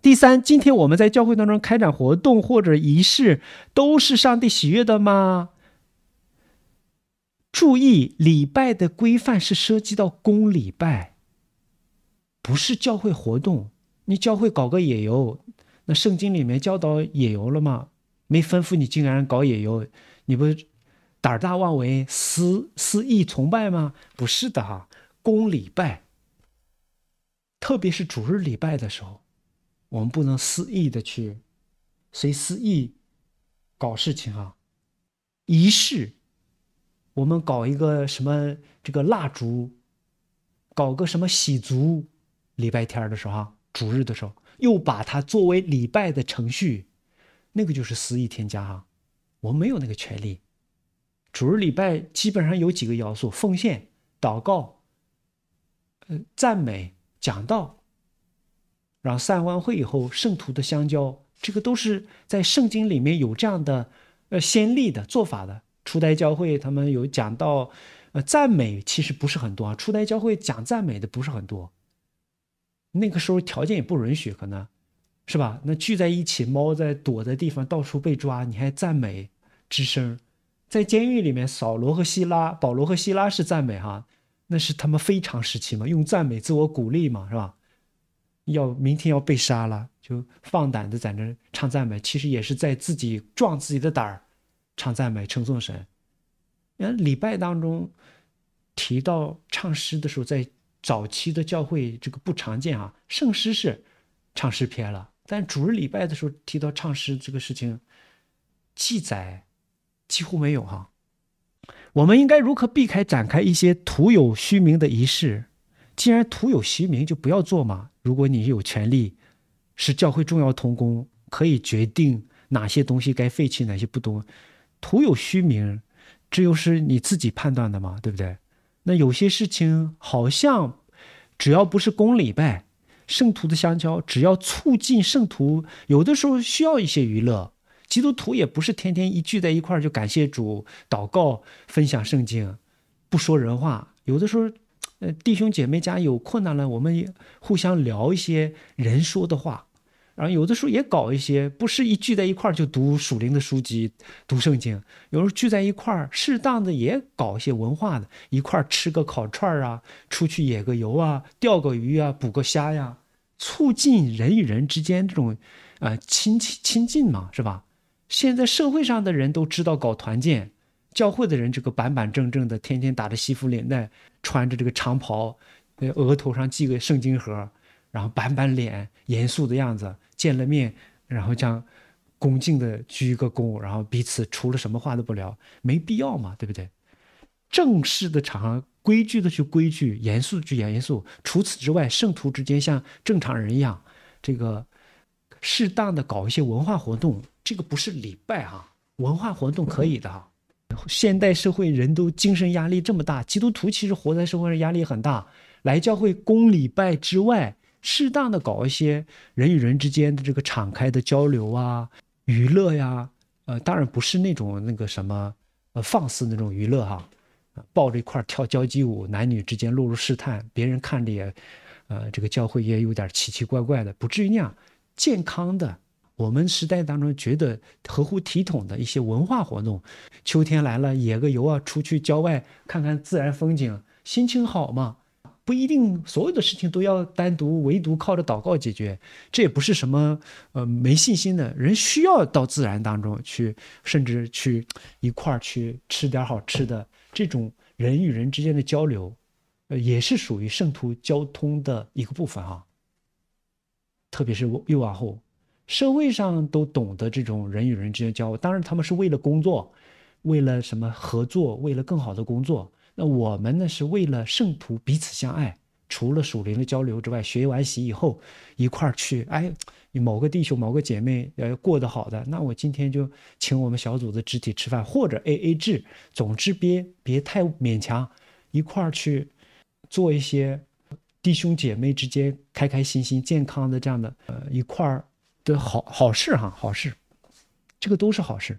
第三，今天我们在教会当中开展活动或者仪式，都是上帝喜悦的吗？注意，礼拜的规范是涉及到公礼拜，不是教会活动。你教会搞个野游，那圣经里面教导野游了吗？没吩咐你，竟然搞野游，你不胆大妄为、私私意崇拜吗？不是的哈，公礼拜，特别是主日礼拜的时候。我们不能肆意的去，随肆意搞事情啊。仪式，我们搞一个什么这个蜡烛，搞个什么洗足，礼拜天的时候哈，主日的时候，又把它作为礼拜的程序，那个就是肆意添加哈。我们没有那个权利。主日礼拜基本上有几个要素：奉献、祷告、呃赞美、讲道。然后散完会以后，圣徒的相交，这个都是在圣经里面有这样的，呃，先例的做法的。初代教会他们有讲到，呃，赞美其实不是很多啊。初代教会讲赞美的不是很多，那个时候条件也不允许，可能，是吧？那聚在一起，猫在躲的地方，到处被抓，你还赞美，吱声？在监狱里面，扫罗和希拉，保罗和希拉是赞美哈，那是他们非常时期嘛，用赞美自我鼓励嘛，是吧？要明天要被杀了，就放胆的在那唱赞美，其实也是在自己壮自己的胆儿，唱赞美称颂神。嗯，礼拜当中提到唱诗的时候，在早期的教会这个不常见啊。圣诗是唱诗篇了，但主日礼拜的时候提到唱诗这个事情，记载几乎没有哈。我们应该如何避开展开一些徒有虚名的仪式？既然徒有虚名，就不要做嘛。如果你有权利，是教会重要同工，可以决定哪些东西该废弃，哪些不读。徒有虚名，这又是你自己判断的嘛，对不对？那有些事情好像，只要不是公礼拜，圣徒的相交，只要促进圣徒，有的时候需要一些娱乐。基督徒也不是天天一聚在一块儿就感谢主、祷告、分享圣经，不说人话。有的时候。呃，弟兄姐妹家有困难了，我们也互相聊一些人说的话，然后有的时候也搞一些，不是一聚在一块儿就读属灵的书籍、读圣经，有时候聚在一块儿，适当的也搞一些文化的，一块儿吃个烤串儿啊，出去野个游啊，钓个鱼啊，捕个虾呀，促进人与人之间这种，呃，亲亲亲近嘛，是吧？现在社会上的人都知道搞团建。教会的人，这个板板正正的，天天打着西服领带，穿着这个长袍，呃，额头上系个圣经盒，然后板板脸，严肃的样子。见了面，然后这样恭敬的鞠一个躬，然后彼此除了什么话都不聊，没必要嘛，对不对？正式的场合，规矩的去规矩，严肃去严肃。除此之外，圣徒之间像正常人一样，这个适当的搞一些文化活动，这个不是礼拜哈，文化活动可以的哈。现代社会人都精神压力这么大，基督徒其实活在社会上压力很大。来教会公礼拜之外，适当的搞一些人与人之间的这个敞开的交流啊，娱乐呀，呃，当然不是那种那个什么，呃，放肆那种娱乐哈，抱着一块跳交际舞，男女之间落入试探，别人看着也，呃，这个教会也有点奇奇怪怪的，不至于那样，健康的。我们时代当中觉得合乎体统的一些文化活动，秋天来了，野个游啊，出去郊外看看自然风景，心情好嘛，不一定所有的事情都要单独唯独靠着祷告解决，这也不是什么呃没信心的人需要到自然当中去，甚至去一块儿去吃点好吃的，这种人与人之间的交流，呃也是属于圣徒交通的一个部分啊，特别是又往后。社会上都懂得这种人与人之间交往，当然他们是为了工作，为了什么合作，为了更好的工作。那我们呢，是为了圣徒彼此相爱。除了属灵的交流之外，学完习以后一块儿去，哎，某个弟兄、某个姐妹，呃，过得好的，那我今天就请我们小组的集体吃饭，或者 A A 制，总之别别太勉强，一块儿去做一些弟兄姐妹之间开开心心、健康的这样的，呃，一块儿。的好好事哈，好事，这个都是好事。